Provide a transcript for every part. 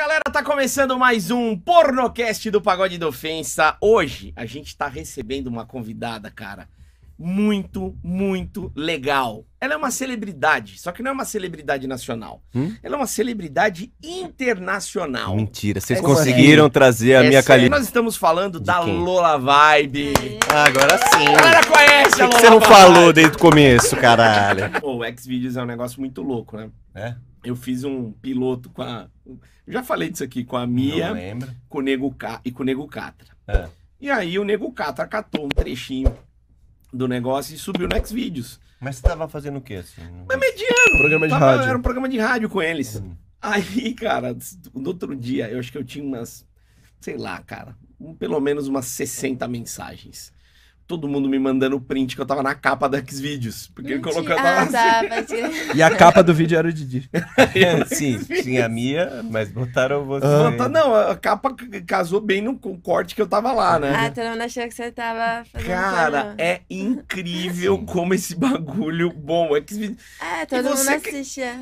galera, tá começando mais um Pornocast do Pagode da Ofensa. Hoje a gente tá recebendo uma convidada, cara, muito, muito legal. Ela é uma celebridade, só que não é uma celebridade nacional. Hum? Ela é uma celebridade internacional. Mentira, vocês é conseguiram sério. trazer a é minha calibre. Nós estamos falando De da quem? Lola Vibe. Ah, agora sim. A conhece que a Lola que Você não Vibe. falou desde o começo, caralho. Pô, o Xvideos é um negócio muito louco, né? É eu fiz um piloto com a. Já falei disso aqui, com a Mia, com o Nego Ca, e com o Nego Catra. É. E aí o Nego Catra catou um trechinho do negócio e subiu no Xvideos. Mas você tava fazendo o quê, assim? Mas é mediano. Programa de tava, rádio. Era um programa de rádio com eles. Hum. Aí, cara, no outro dia, eu acho que eu tinha umas, sei lá, cara, pelo menos umas 60 mensagens todo mundo me mandando o print que eu tava na capa da Xvideos. Porque Mentira. ele colocou ah, assim. tá, mas... E a capa do vídeo era o Didi. Sim, tinha a minha, mas botaram você. Ah. não, a capa casou bem no com corte que eu tava lá, né? Ah, todo mundo achou que você tava fazendo. Cara, é incrível Sim. como esse bagulho bom. É, é todo mundo assistia.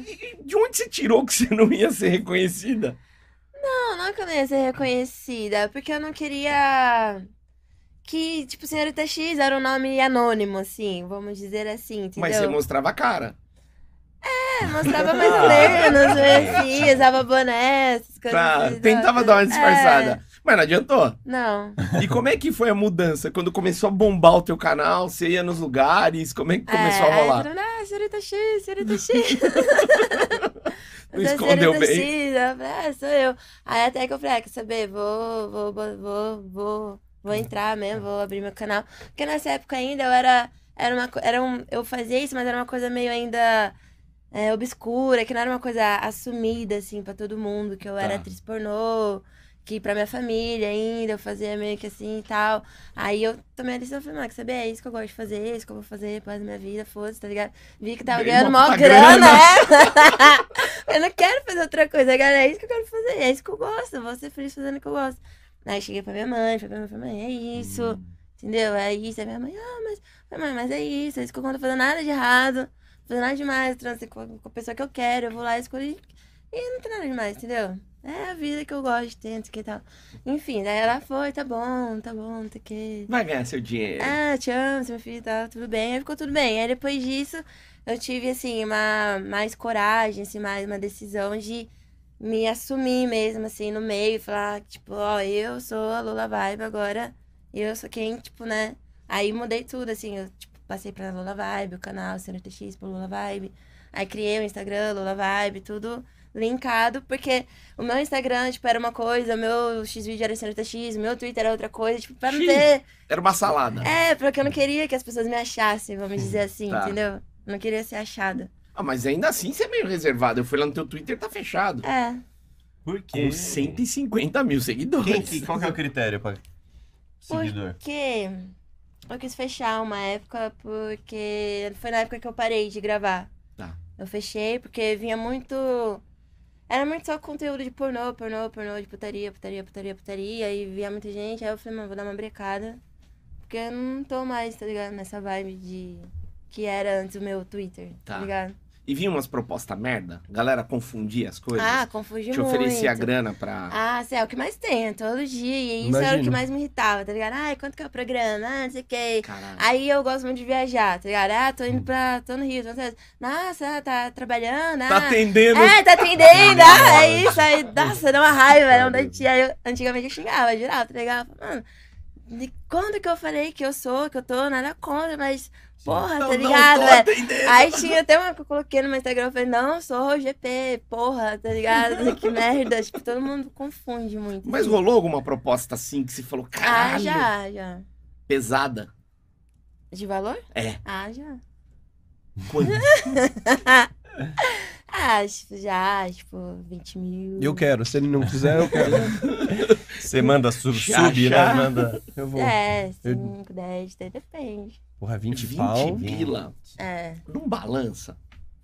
De onde você tirou que você não ia ser reconhecida? Não, não que eu não ia ser reconhecida, porque eu não queria que, tipo, Senhorita X era um nome anônimo, assim, vamos dizer assim, entendeu? Mas você mostrava a cara. É, mostrava mais ou menos, né, ah. assim, usava boné, essas coisas. Tá, assim, tentava então, dar uma disfarçada. É. Mas não adiantou. Não. E como é que foi a mudança? Quando começou a bombar o teu canal, você ia nos lugares, como é que começou é, a rolar? ah, senhorita X, senhorita X. não escondeu bem. X, eu falei, ah, sou eu. Aí até que eu falei, ah, quer saber, vou, vou, vou, vou vou entrar mesmo, vou abrir meu canal. Porque nessa época ainda eu era. Era uma, era um, eu fazia isso, mas era uma coisa meio ainda é, obscura, que não era uma coisa assumida, assim, para todo mundo, que eu tá. era atriz pornô, que pra minha família ainda, eu fazia meio que assim e tal. Aí eu tomei a decisão, falei, ah, saber, é, é isso que eu gosto de fazer, é isso que eu vou fazer, paz da minha vida, foda-se, tá ligado? Vi que tava ganhando mó grana, grana. é. eu não quero fazer outra coisa, galera, é isso que eu quero fazer, é isso que eu gosto, vou ser feliz fazendo o que eu gosto. Aí cheguei pra minha mãe, falei pra minha mãe, é isso. Hum. Entendeu? É isso. Aí minha mãe, ah, mas, mãe, mas é isso. aí é isso que eu não tô fazendo nada de errado. Não tô fazendo nada demais. Transei com a pessoa que eu quero. Eu vou lá, escolhi. E não tem nada demais, entendeu? É a vida que eu gosto de ter, que tal. Enfim, daí ela foi, tá bom, tá bom, não sei o que. Vai ganhar seu dinheiro. Ah, te amo, seu filho, tá tudo bem. Aí ficou tudo bem. Aí depois disso, eu tive, assim, uma mais coragem, assim, mais uma decisão de me assumir mesmo, assim, no meio, falar, tipo, ó, eu sou a Lula Vibe agora, eu sou quem, tipo, né? Aí mudei tudo, assim, eu, tipo, passei pra Lula Vibe, o canal CNTX pro Lula Vibe. Aí criei o Instagram, Lula Vibe, tudo linkado, porque o meu Instagram, tipo, era uma coisa, o meu Xvideo era CNTX, o meu Twitter era outra coisa, tipo, pra não ter... Era uma salada. É, porque eu não queria que as pessoas me achassem, vamos dizer hum, assim, tá. entendeu? Não queria ser achada. Ah, mas ainda assim você é meio reservado. Eu fui lá no teu Twitter, tá fechado. É. Por quê? Com 150 mil seguidores. Quem, que, qual que é o critério pra seguidor? Porque eu quis fechar uma época, porque foi na época que eu parei de gravar. Tá. Eu fechei porque vinha muito... Era muito só conteúdo de pornô, pornô, pornô, de putaria, putaria, putaria, putaria. E via muita gente. Aí eu falei, mano, vou dar uma brecada. Porque eu não tô mais, tá ligado? Nessa vibe de. Que era antes o meu Twitter, tá, tá ligado? E vinha umas propostas merda. A galera confundia as coisas. Ah, confundia Te muito. oferecia grana pra. Ah, céu, é o que mais tem, é todo dia. E isso Imagino. É era o que mais me irritava, tá ligado? Ai, quanto que é o programa? Ah, não sei o quê. Aí eu gosto muito de viajar, tá ligado? Ah, tô indo hum. pra. tô no Rio, tô no Nossa, tá trabalhando. Tá ah. Tá atendendo. É, tá atendendo. ah, é isso. Aí, nossa, dá uma raiva, não tia. Eu, antigamente eu xingava, eu girava, tá ligado? Mano de quando que eu falei que eu sou, que eu tô, nada contra, mas. Porra, tá não, tá ligado? Não tô Aí tinha até uma que eu coloquei no meu Instagram, eu falei, não, eu sou GP, porra, tá ligado? que merda. Tipo, todo mundo confunde muito. Mas assim. rolou alguma proposta assim que você falou, caralho? Ah, já, já. Pesada. De valor? É. Ah, já. Quanto? Ah, tipo, já, tipo, 20 mil. Eu quero, se ele não quiser, eu quero. Você manda sub, sub né? Manda. Eu vou. É, 5, eu... 10, depende. Porra, 20, 20 pau. 20 pila. É. Não balança.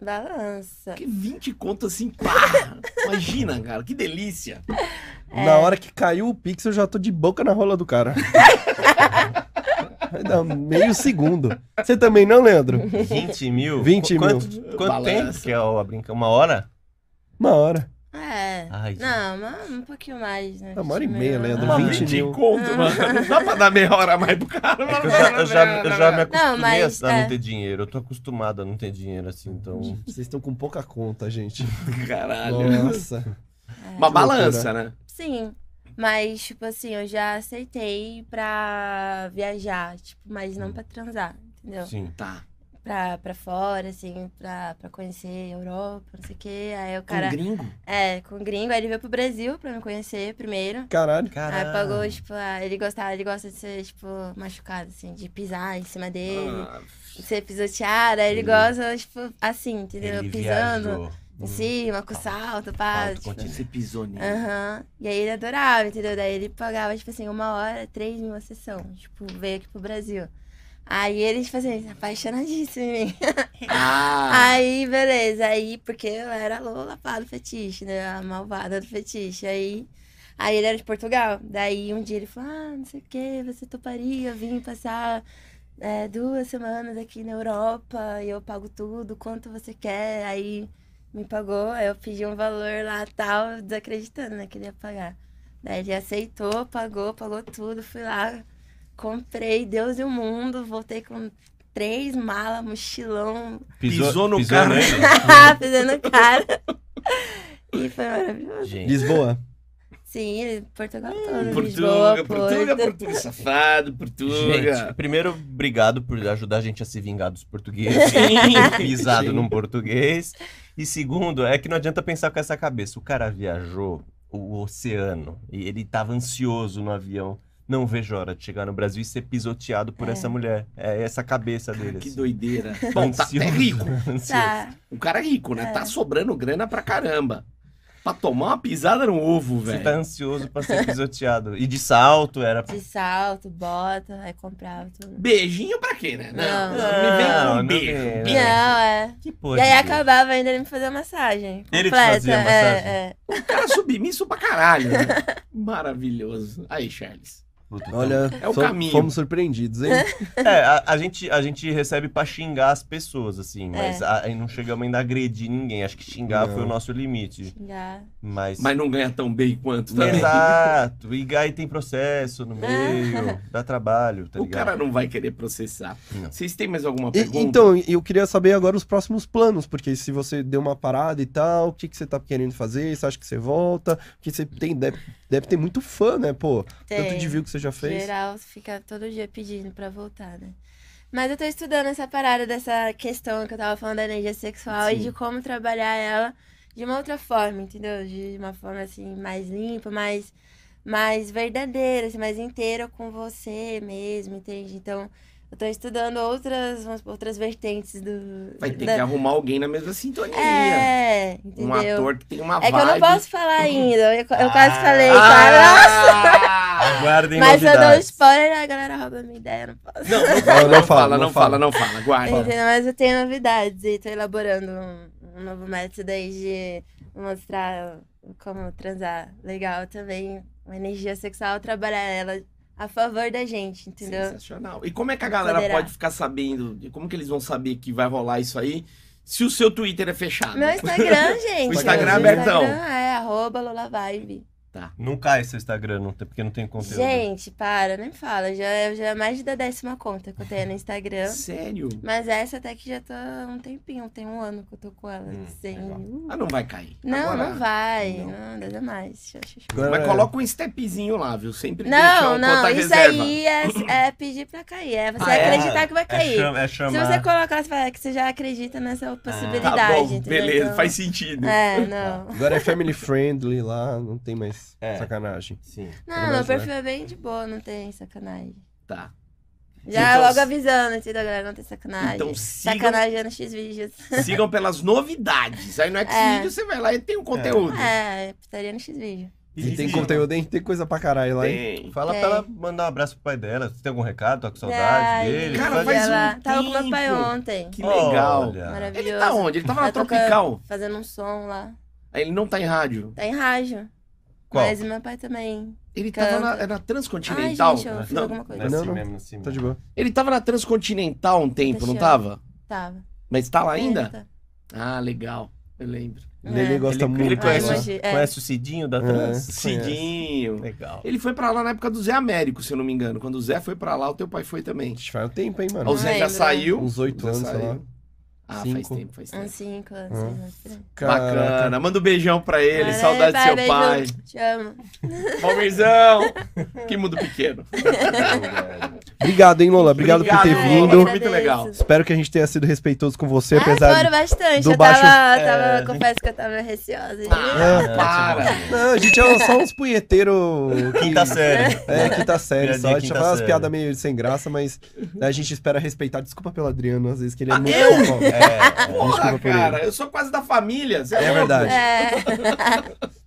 Balança. Que 20 conto assim, pá! Imagina, cara, que delícia. É. Na hora que caiu o Pix, eu já tô de boca na rola do cara. dar meio segundo. Você também não, Leandro? 20 mil? 20 quanto, mil. Quanto quanto tempo que é a brinca? Então? Uma hora? Uma hora. É. Ai, não, mas um pouquinho mais, né? Uma hora e meia, Leandro. Ah, não, 20 mil. conto, mano. Não dá pra dar meia hora mais pro cara. É eu, já, eu, já, eu já me acostumei não, mas, a não é. ter dinheiro. Eu tô acostumado a não ter dinheiro assim, então... Vocês estão com pouca conta, gente. Caralho. Nossa. É. Uma balança, né? Sim. Mas, tipo assim, eu já aceitei pra viajar, tipo, mas não hum. pra transar, entendeu? Sim. Tá. Pra, pra fora, assim, pra, pra conhecer Europa, não sei o quê. Aí o cara. Com gringo? É, com gringo. Aí ele veio pro Brasil pra me conhecer primeiro. Caralho. Caralho. Aí pagou, tipo, ah, ele gostava, ele gosta de ser, tipo, machucado, assim, de pisar em cima dele, Ah, de ser pisoteado. Aí ele, Ele- gosta, tipo, assim, entendeu? Pisando. viajou em hum. cima, com salto, pá. Salto, tipo, você pisou nele. E aí ele adorava, entendeu? Daí ele pagava, tipo assim, uma hora, três mil a sessão. Tipo, veio aqui pro Brasil. Aí ele, tipo assim, é apaixonadíssimo em mim. Ah. Aí, beleza. Aí, porque eu era Lola pá, do fetiche, né? A malvada do fetiche. Aí. Aí ele era de Portugal. Daí um dia ele falou: Ah, não sei o que, você toparia eu vim passar é, duas semanas aqui na Europa e eu pago tudo, quanto você quer. Aí me pagou, eu pedi um valor lá tal, desacreditando, né, Queria pagar. Daí ele aceitou, pagou, pagou tudo, fui lá, comprei Deus e o mundo, voltei com três malas, mochilão. Pisou, pisou no pisou cara. Pisou no cara. e foi maravilhoso. Gente. Lisboa. Sim, é Portugal hum, todo. Portuga, Lisboa, Portuga, Portuga, safado, Portuga. Gente, primeiro, obrigado por ajudar a gente a se vingar dos portugueses. pisado num português. E segundo, é que não adianta pensar com essa cabeça. O cara viajou o oceano e ele estava ansioso no avião não vejo a hora de chegar no Brasil e ser pisoteado por é. essa mulher. É essa cabeça dele. Que assim. doideira. Bom, tá é rico. Tá. O cara é rico, né? É. Tá sobrando grana pra caramba. Pra tomar uma pisada no ovo, velho. Você tá ansioso pra ser pisoteado. E de salto era. De salto, bota, aí comprava tudo. Beijinho pra quê, né? Não. não. não me vem com um beijo. Não, né? não é. Que porra. E aí acabava ainda ele me fazer massagem. Completa. Ele te fazia é, massagem? É, é. O cara submisso pra caralho. Né? Maravilhoso. Aí, Charles. Olha, então, é o caminho. fomos surpreendidos, hein? é, a, a, gente, a gente recebe pra xingar as pessoas, assim, é. mas é. aí não chegamos ainda a agredir ninguém. Acho que xingar não. foi o nosso limite. Xingar. Mas, mas não ganha tão bem quanto também. Exato. E aí tem processo no meio, dá trabalho, tá o ligado? O cara não vai querer processar. Não. Vocês têm mais alguma pergunta? Então, e, então, eu queria saber agora os próximos planos, porque se você deu uma parada e tal, o que, que você tá querendo fazer? Você acha que você volta? O que você tem, Deve ter muito fã, né, pô? Tem. Tanto de view que você já fez. Geral, fica todo dia pedindo pra voltar, né? Mas eu tô estudando essa parada dessa questão que eu tava falando da energia sexual Sim. e de como trabalhar ela de uma outra forma, entendeu? De uma forma, assim, mais limpa, mais, mais verdadeira, assim, mais inteira com você mesmo, entende? Então, eu tô estudando outras, outras vertentes do. Vai ter da... que arrumar alguém na mesma sintonia. É, entendeu? Um ator que tem uma vibe. É que eu não posso falar ainda. Eu, eu ah, quase falei, tá? ah, Nossa! Aguardem Mas novidades. eu dou spoiler, a galera rouba a minha ideia, não posso. Não, não fala, não fala, não fala, não fala. Guarda. Mas eu tenho novidades e tô elaborando um, um novo método aí de mostrar como transar legal também. Uma energia sexual, trabalhar ela a favor da gente, entendeu? Sensacional. E como é que a galera Poderá. pode ficar sabendo? Como que eles vão saber que vai rolar isso aí? Se o seu Twitter é fechado. Meu Instagram, gente. o Instagram é abertão. Instagram é arroba Lolavibe. Tá. Não cai seu Instagram, não, porque não tem conteúdo. Gente, para, nem fala. Já, é, já é mais da décima conta que eu tenho no Instagram. Sério? Mas essa até que já tô um tempinho, tem um ano que eu tô com ela. Hum, uh. Ah, não vai cair. Não, Agora, não vai. Não, não nada mais. Agora... Mas é- coloca um stepzinho lá, viu? Sempre Não, não, isso reserva. aí é, é, pedir pra cair. É você ah, é? acreditar é, que vai cair. É chama, é Se você colocar, você fala que você já acredita nessa ah. possibilidade. Ah, tá bom, beleza, então, faz sentido. É, não. Agora é family friendly lá, não tem mais é. sacanagem. Sim. Não, meu perfil né? é bem de boa, não tem sacanagem. Tá. Já então, logo avisando, da galera? Não tem sacanagem. Então sigam... Sacanagem no x Sigam pelas novidades. Aí no x é que é. você vai lá e tem um conteúdo. É, é putaria no x E, tem conteúdo, hein? Tem coisa pra caralho lá, hein? Tem. Fala tem. pra ela mandar um abraço pro pai dela. Se tem algum recado, tá com saudade dele. Cara, faz ela um Tava tempo. com meu pai ontem. Que legal. Olha. Maravilhoso. Ele tá onde? Ele tava na Tropical. Fazendo um som lá. Ele não tá em rádio? Tá em rádio. Qual? Mas meu pai também. Ele canta. tava na, é na Transcontinental. Ai, gente, eu não, alguma coisa. Não, é assim não. Assim, tá de boa. Ele tava na Transcontinental um tempo, não tava? Tava. Mas tá lá ainda? Tá. Ah, legal. Eu lembro. É. Lele gosta ele, muito. Ele né? conhece, é. conhece o Cidinho da é, Trans? É, Cidinho. Legal. Ele foi pra lá na época do Zé Américo, se eu não me engano. Quando o Zé foi pra lá, o teu pai foi também. Faz um tempo, hein, mano? O Zé já saiu. Uns oito anos, saiu. sei lá. Ah, ah é, hum. cinco. faz tempo, faz tempo. Uns 5 anos, 6 anos. Bacana. Manda um beijão pra ele. Valeu, é, saudade do seu beijo. pai. Te amo. Palmeirão. que mundo pequeno. Obrigado, hein, Lola? Obrigado, Obrigado por ter vindo. Foi muito legal. Espero que a gente tenha sido respeitoso com você, ah, apesar foram bastante. do eu baixo... Tava, é... tava, confesso que eu tava receosa. Ah, ah para! Não, a gente é só uns punheteiros... Quinta série. É, quinta série só. a gente faz umas piadas meio sem graça, mas a gente espera respeitar. Desculpa pelo Adriano, às vezes, que ele é ah, muito... Eu? É, Porra, cara, eu sou quase da família. É, é verdade. É.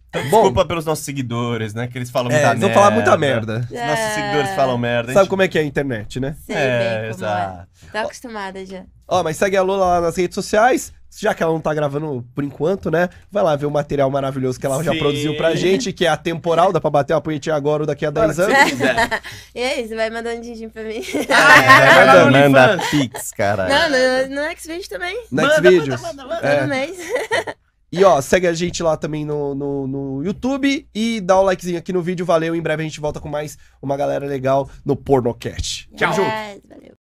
Então, desculpa Bom, pelos nossos seguidores, né? Que eles falam é, muita eles merda. vão falar muita merda. É. Nossos seguidores é. falam merda. Sabe gente... como é que é a internet, né? Sei é, bem é. exato. É. Tá acostumada já. Ó, mas segue a Lula lá nas redes sociais. Já que ela não tá gravando por enquanto, né? Vai lá ver o material maravilhoso que ela Sim. já produziu pra gente, que é atemporal, dá pra bater uma punhetinha agora ou daqui a 10 anos. e é isso, vai mandando din-din pra mim. Ah, é, manda, manda pix, cara. Não, no, no Xvideo também. No Xvideos. Manda, manda, manda, manda. É. Todo mês. E ó, segue a gente lá também no, no, no, YouTube e dá o likezinho aqui no vídeo. Valeu, em breve a gente volta com mais uma galera legal no Pornocast. Tchau. Yes, é valeu.